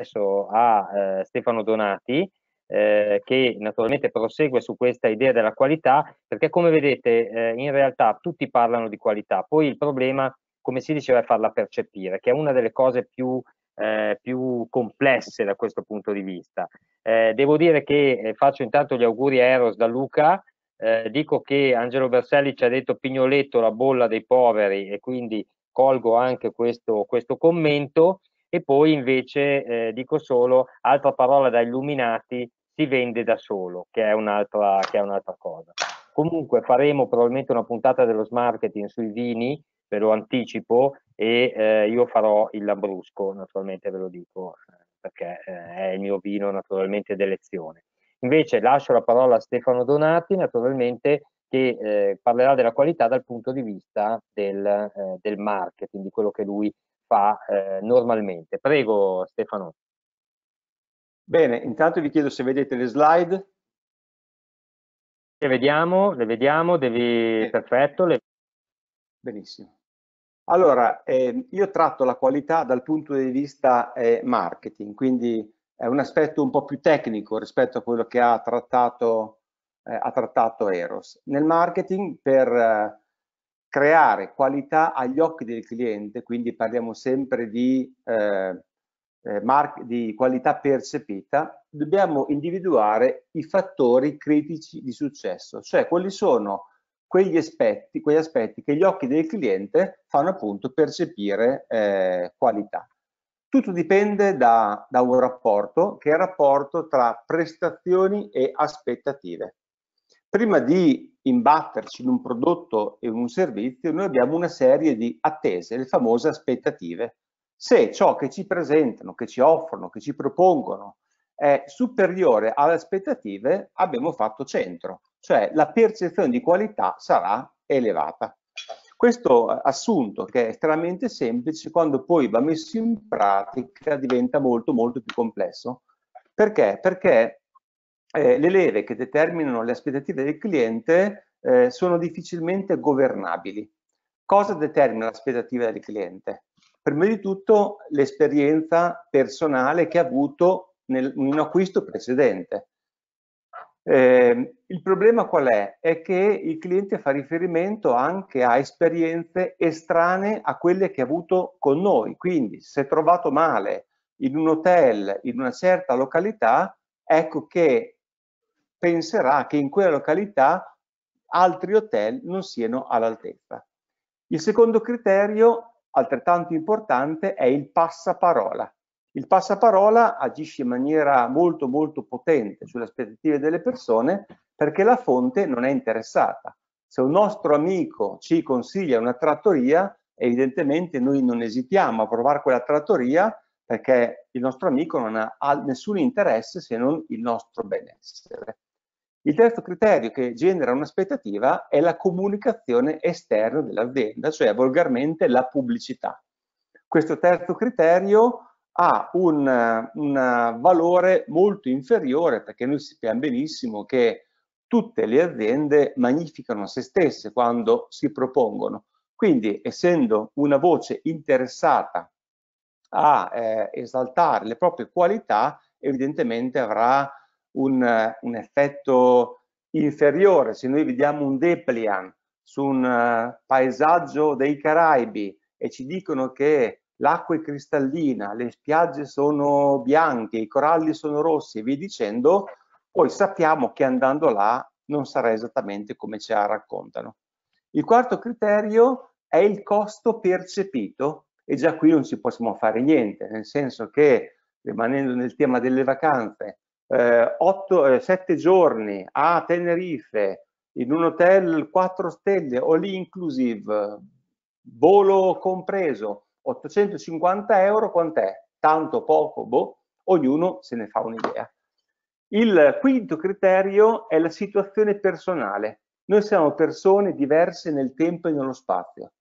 adesso a eh, Stefano Donati, eh, che naturalmente prosegue su questa idea della qualità, perché come vedete eh, in realtà tutti parlano di qualità, poi il problema, come si diceva, è farla percepire, che è una delle cose più, eh, più complesse da questo punto di vista. Eh, devo dire che eh, faccio intanto gli auguri a Eros da Luca, eh, dico che Angelo Berselli ci ha detto Pignoletto la bolla dei poveri e quindi colgo anche questo, questo commento e poi invece eh, dico solo altra parola da illuminati si vende da solo, che è un'altra, che è un'altra cosa. Comunque faremo probabilmente una puntata dello smarketing sui vini, ve lo anticipo, e eh, io farò il Lambrusco, naturalmente ve lo dico, eh, perché eh, è il mio vino naturalmente d'elezione. Invece lascio la parola a Stefano Donati, naturalmente, che eh, parlerà della qualità dal punto di vista del, eh, del marketing, di quello che lui fa eh, normalmente. Prego Stefano. Bene, intanto vi chiedo se vedete le slide. Le vediamo, le vediamo, devi... Eh. perfetto. Le... Benissimo. Allora, eh, io tratto la qualità dal punto di vista eh, marketing, quindi è un aspetto un po' più tecnico rispetto a quello che ha trattato, eh, ha trattato Eros. Nel marketing, per eh, creare qualità agli occhi del cliente, quindi parliamo sempre di, eh, eh di qualità percepita, dobbiamo individuare i fattori critici di successo, cioè quali sono quegli aspetti, quegli aspetti che gli occhi del cliente fanno appunto percepire eh, qualità. Tutto dipende da, da un rapporto, che è il rapporto tra prestazioni e aspettative prima di imbatterci in un prodotto e un servizio, noi abbiamo una serie di attese, le famose aspettative. Se ciò che ci presentano, che ci offrono, che ci propongono è superiore alle aspettative, abbiamo fatto centro, cioè la percezione di qualità sarà elevata. Questo assunto, che è estremamente semplice, quando poi va messo in pratica diventa molto molto più complesso. Perché? Perché eh, le leve che determinano le aspettative del cliente eh, sono difficilmente governabili. Cosa determina l'aspettativa del cliente? Prima di tutto l'esperienza personale che ha avuto nel, in un acquisto precedente. Eh, il problema qual è? È che il cliente fa riferimento anche a esperienze estranee a quelle che ha avuto con noi, quindi se è trovato male in un hotel, in una certa località, ecco che penserà che in quella località altri hotel non siano all'altezza. Il secondo criterio, altrettanto importante, è il passaparola. Il passaparola agisce in maniera molto molto potente sulle aspettative delle persone perché la fonte non è interessata. Se un nostro amico ci consiglia una trattoria, evidentemente noi non esitiamo a provare quella trattoria perché il nostro amico non ha nessun interesse se non il nostro benessere. Il terzo criterio che genera un'aspettativa è la comunicazione esterna dell'azienda, cioè volgarmente la pubblicità. Questo terzo criterio ha un, un valore molto inferiore perché noi sappiamo benissimo che tutte le aziende magnificano se stesse quando si propongono. Quindi, essendo una voce interessata a eh, esaltare le proprie qualità, evidentemente avrà un, un effetto inferiore, se noi vediamo un Deplian su un eh, paesaggio dei Caraibi e ci dicono che l'acqua è cristallina, le spiagge sono bianche, i coralli sono rossi e via dicendo, poi sappiamo che andando là non sarà esattamente come ce la raccontano. Il quarto criterio è il costo percepito e già qui non ci possiamo fare niente, nel senso che rimanendo nel tema delle vacanze, eh, 8, 7 eh, giorni a Tenerife in un hotel 4 stelle o lì inclusive, volo compreso, 850 euro, quant'è? Tanto poco, boh, ognuno se ne fa un'idea. Il quinto criterio è la situazione personale. Noi siamo persone diverse nel tempo e nello spazio.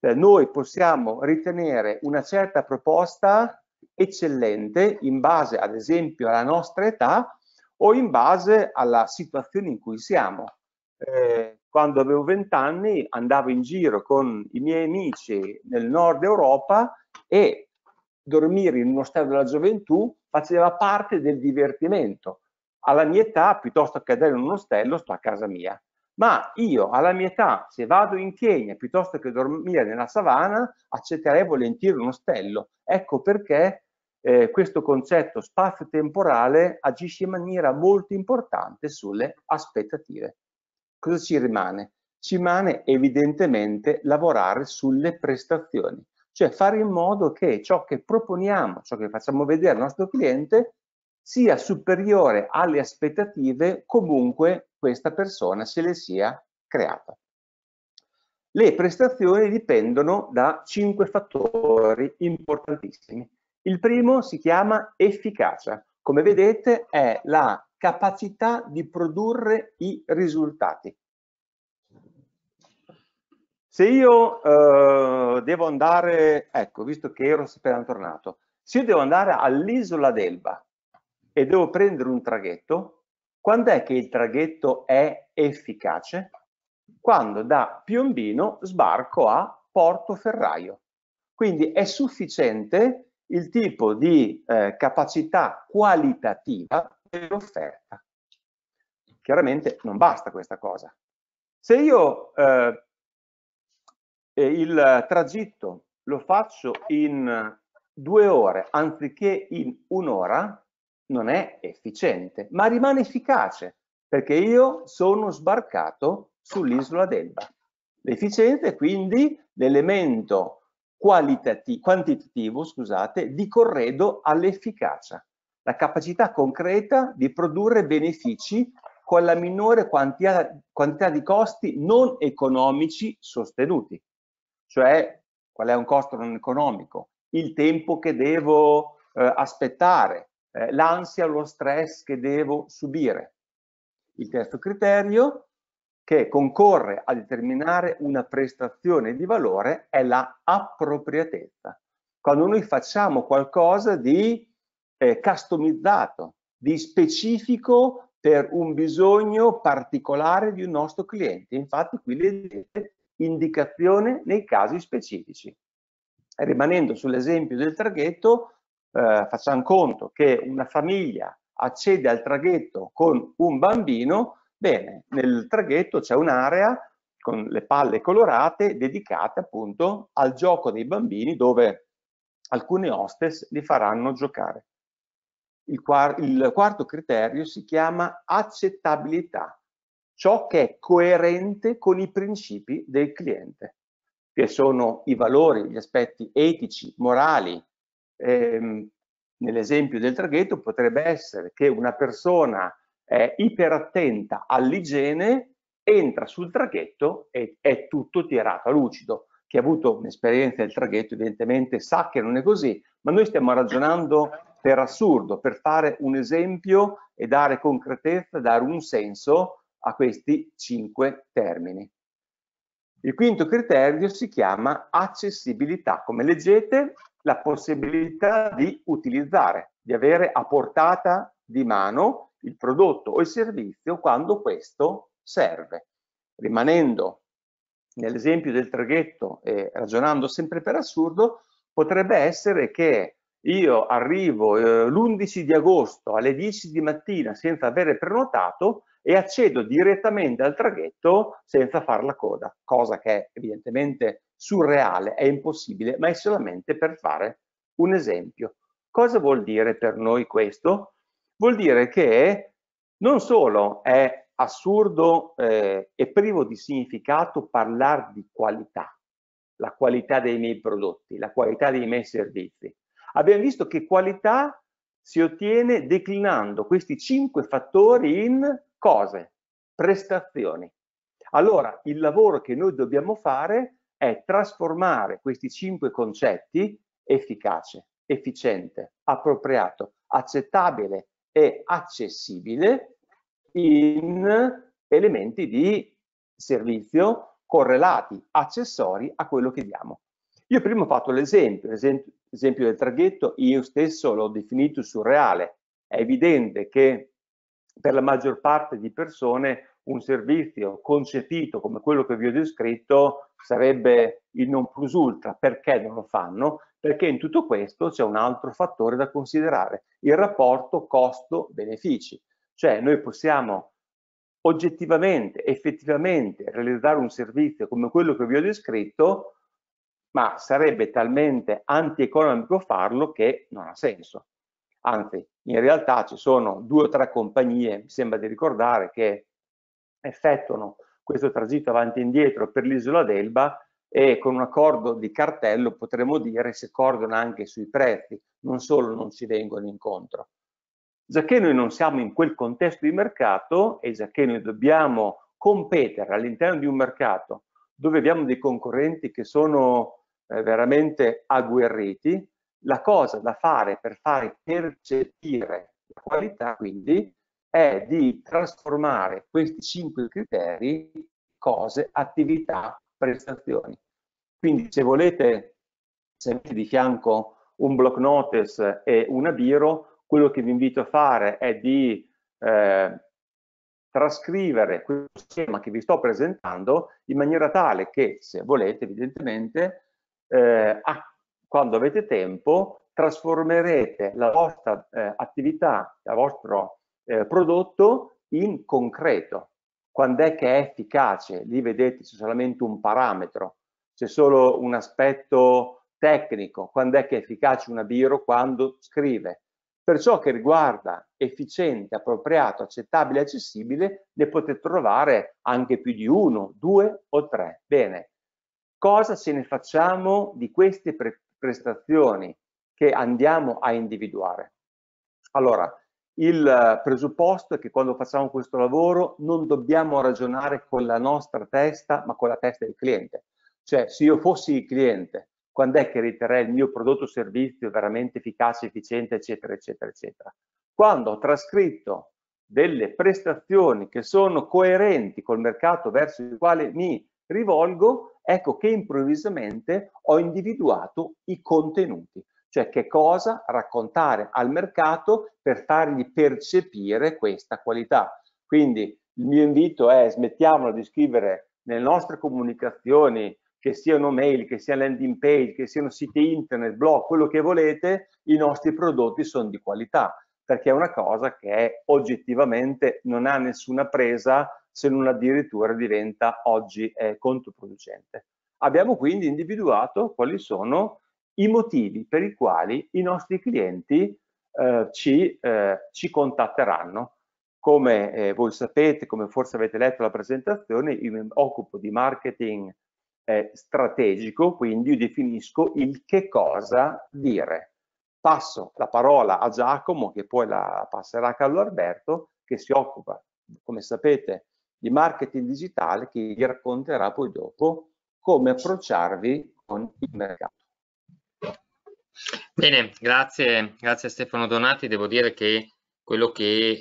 Cioè, noi possiamo ritenere una certa proposta eccellente in base ad esempio alla nostra età o in base alla situazione in cui siamo. Eh, quando avevo vent'anni andavo in giro con i miei amici nel nord Europa e dormire in uno stadio della gioventù faceva parte del divertimento. Alla mia età, piuttosto che andare in un ostello, sto a casa mia. Ma io, alla mia età, se vado in Kenya piuttosto che dormire nella savana, accetterei volentieri un ostello. Ecco perché eh, questo concetto spazio-temporale agisce in maniera molto importante sulle aspettative. Cosa ci rimane? Ci rimane evidentemente lavorare sulle prestazioni, cioè fare in modo che ciò che proponiamo, ciò che facciamo vedere al nostro cliente, sia superiore alle aspettative comunque questa persona se le sia creata. Le prestazioni dipendono da cinque fattori importantissimi il primo si chiama efficacia. Come vedete è la capacità di produrre i risultati. Se io eh, devo andare, ecco, visto che ero appena tornato, se io devo andare all'isola d'Elba e devo prendere un traghetto, quando è che il traghetto è efficace? Quando da Piombino sbarco a Portoferraio. Quindi è sufficiente il tipo di eh, capacità qualitativa dell'offerta. Chiaramente non basta questa cosa. Se io eh, il tragitto lo faccio in due ore anziché in un'ora, non è efficiente, ma rimane efficace, perché io sono sbarcato sull'isola d'Elba. L'efficienza è quindi l'elemento quantitativo scusate, di corredo all'efficacia, la capacità concreta di produrre benefici con la minore quantità, quantità di costi non economici sostenuti, cioè qual è un costo non economico, il tempo che devo eh, aspettare, eh, l'ansia lo stress che devo subire. Il terzo criterio che concorre a determinare una prestazione di valore è la appropriatezza. Quando noi facciamo qualcosa di eh, customizzato, di specifico per un bisogno particolare di un nostro cliente. Infatti qui le dite indicazione nei casi specifici. Rimanendo sull'esempio del traghetto, eh, facciamo conto che una famiglia accede al traghetto con un bambino, Bene, nel traghetto c'è un'area con le palle colorate dedicate appunto al gioco dei bambini dove alcune hostess li faranno giocare. Il, quar il quarto criterio si chiama accettabilità, ciò che è coerente con i principi del cliente, che sono i valori, gli aspetti etici, morali. Eh, Nell'esempio del traghetto potrebbe essere che una persona è iperattenta all'igiene, entra sul traghetto e è tutto tirato a lucido. Chi ha avuto un'esperienza del traghetto evidentemente sa che non è così, ma noi stiamo ragionando per assurdo, per fare un esempio e dare concretezza, dare un senso a questi cinque termini. Il quinto criterio si chiama accessibilità. Come leggete, la possibilità di utilizzare, di avere a portata di mano il prodotto o il servizio quando questo serve. Rimanendo nell'esempio del traghetto e ragionando sempre per assurdo, potrebbe essere che io arrivo eh, l'11 di agosto alle 10 di mattina senza avere prenotato e accedo direttamente al traghetto senza fare la coda, cosa che è evidentemente surreale, è impossibile, ma è solamente per fare un esempio. Cosa vuol dire per noi questo? vuol dire che non solo è assurdo eh, e privo di significato parlare di qualità, la qualità dei miei prodotti, la qualità dei miei servizi. Abbiamo visto che qualità si ottiene declinando questi cinque fattori in cose, prestazioni. Allora, il lavoro che noi dobbiamo fare è trasformare questi cinque concetti efficace, efficiente, appropriato, accettabile, è accessibile in elementi di servizio correlati, accessori a quello che diamo. Io prima ho fatto l'esempio, l'esempio del traghetto, io stesso l'ho definito surreale. È evidente che per la maggior parte di persone un servizio concepito come quello che vi ho descritto sarebbe il non plus ultra. Perché non lo fanno? perché in tutto questo c'è un altro fattore da considerare, il rapporto costo-benefici, cioè noi possiamo oggettivamente, effettivamente realizzare un servizio come quello che vi ho descritto, ma sarebbe talmente antieconomico farlo che non ha senso. Anzi, in realtà ci sono due o tre compagnie, mi sembra di ricordare, che effettuano questo tragitto avanti e indietro per l'isola d'Elba e con un accordo di cartello potremmo dire si accordano anche sui prezzi, non solo non si vengono incontro. Già che noi non siamo in quel contesto di mercato e giacché noi dobbiamo competere all'interno di un mercato dove abbiamo dei concorrenti che sono eh, veramente agguerriti, la cosa da fare per fare percepire la qualità quindi è di trasformare questi cinque criteri cose, attività, prestazioni. Quindi se volete, se avete di fianco un block notice e una biro, quello che vi invito a fare è di eh, trascrivere questo schema che vi sto presentando in maniera tale che, se volete evidentemente, eh, a, quando avete tempo, trasformerete la vostra eh, attività, il vostro eh, prodotto in concreto. Quando è che è efficace? Lì vedete c'è solamente un parametro, c'è solo un aspetto tecnico, quando è che è efficace un addiro, quando scrive. Per ciò che riguarda efficiente, appropriato, accettabile, accessibile, ne potete trovare anche più di uno, due o tre. Bene, cosa ce ne facciamo di queste pre prestazioni che andiamo a individuare? Allora, il presupposto è che quando facciamo questo lavoro non dobbiamo ragionare con la nostra testa, ma con la testa del cliente. Cioè, se io fossi il cliente, quando è che riterrei il mio prodotto o servizio veramente efficace, efficiente, eccetera, eccetera, eccetera? Quando ho trascritto delle prestazioni che sono coerenti col mercato verso il quale mi rivolgo, ecco che improvvisamente ho individuato i contenuti, cioè che cosa raccontare al mercato per fargli percepire questa qualità. Quindi il mio invito è smettiamolo di scrivere nelle nostre comunicazioni che siano mail, che sia landing page, che siano siti internet, blog, quello che volete, i nostri prodotti sono di qualità, perché è una cosa che oggettivamente non ha nessuna presa se non addirittura diventa oggi eh, controproducente. Abbiamo quindi individuato quali sono i motivi per i quali i nostri clienti eh, ci, eh, ci, contatteranno. Come eh, voi sapete, come forse avete letto la presentazione, io mi occupo di marketing eh, strategico, quindi io definisco il che cosa dire. Passo la parola a Giacomo, che poi la passerà a Carlo Alberto, che si occupa, come sapete, di marketing digitale, che vi racconterà poi dopo come approcciarvi con il mercato. Bene, grazie, grazie Stefano Donati. Devo dire che quello che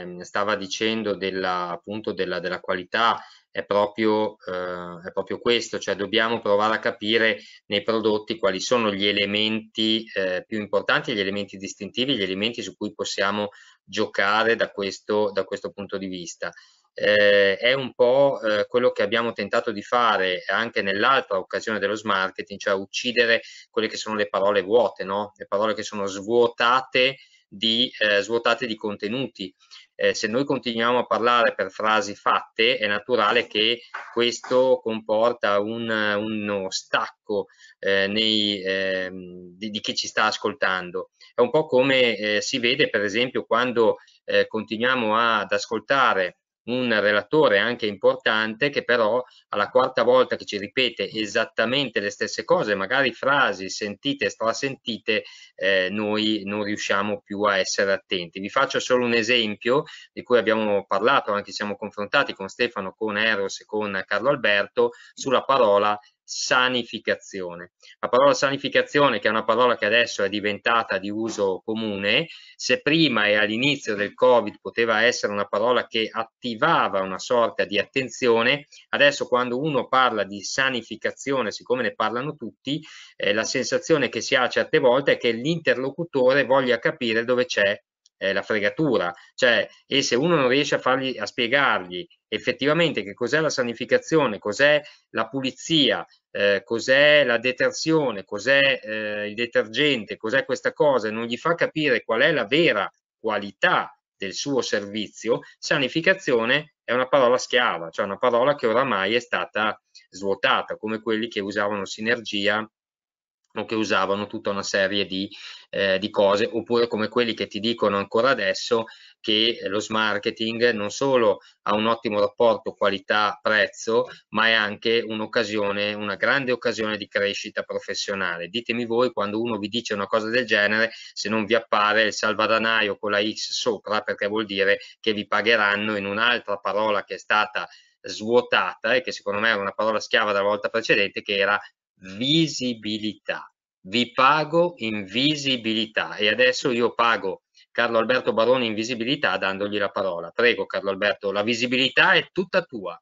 eh, stava dicendo della, appunto della, della qualità è proprio, eh, è proprio, questo, cioè dobbiamo provare a capire nei prodotti quali sono gli elementi eh, più importanti, gli elementi distintivi, gli elementi su cui possiamo giocare da questo, da questo punto di vista. Eh, è un po' eh, quello che abbiamo tentato di fare anche nell'altra occasione dello smarketing, cioè uccidere quelle che sono le parole vuote, no? le parole che sono svuotate di, eh, svuotate di contenuti eh, se noi continuiamo a parlare per frasi fatte è naturale che questo comporta un, uno stacco eh, nei, eh, di, di, chi ci sta ascoltando. È un po' come eh, si vede per esempio quando eh, continuiamo ad ascoltare un relatore anche importante che però alla quarta volta che ci ripete esattamente le stesse cose, magari frasi sentite e strasentite, eh, noi non riusciamo più a essere attenti. Vi faccio solo un esempio di cui abbiamo parlato, anche siamo confrontati con Stefano, con Eros e con Carlo Alberto sulla parola sanificazione. La parola sanificazione, che è una parola che adesso è diventata di uso comune, se prima e all'inizio del Covid poteva essere una parola che attivava una sorta di attenzione, adesso quando uno parla di sanificazione, siccome ne parlano tutti, eh, la sensazione che si ha certe volte è che l'interlocutore voglia capire dove c'è eh, la fregatura, cioè, e se uno non riesce a, fargli, a spiegargli effettivamente che cos'è la sanificazione, cos'è la pulizia, eh, cos'è la detersione, cos'è eh, il detergente, cos'è questa cosa, e non gli fa capire qual è la vera qualità del suo servizio, sanificazione è una parola schiava, cioè una parola che oramai è stata svuotata, come quelli che usavano sinergia che usavano tutta una serie di, eh, di, cose, oppure come quelli che ti dicono ancora adesso che lo smarketing non solo ha un ottimo rapporto qualità-prezzo, ma è anche un'occasione, una grande occasione di crescita professionale. Ditemi voi quando uno vi dice una cosa del genere se non vi appare il salvadanaio con la X sopra, perché vuol dire che vi pagheranno in un'altra parola che è stata svuotata e che secondo me era una parola schiava della volta precedente che era visibilità. Vi pago in visibilità e adesso io pago Carlo Alberto Baroni in visibilità dandogli la parola. Prego Carlo Alberto, la visibilità è tutta tua.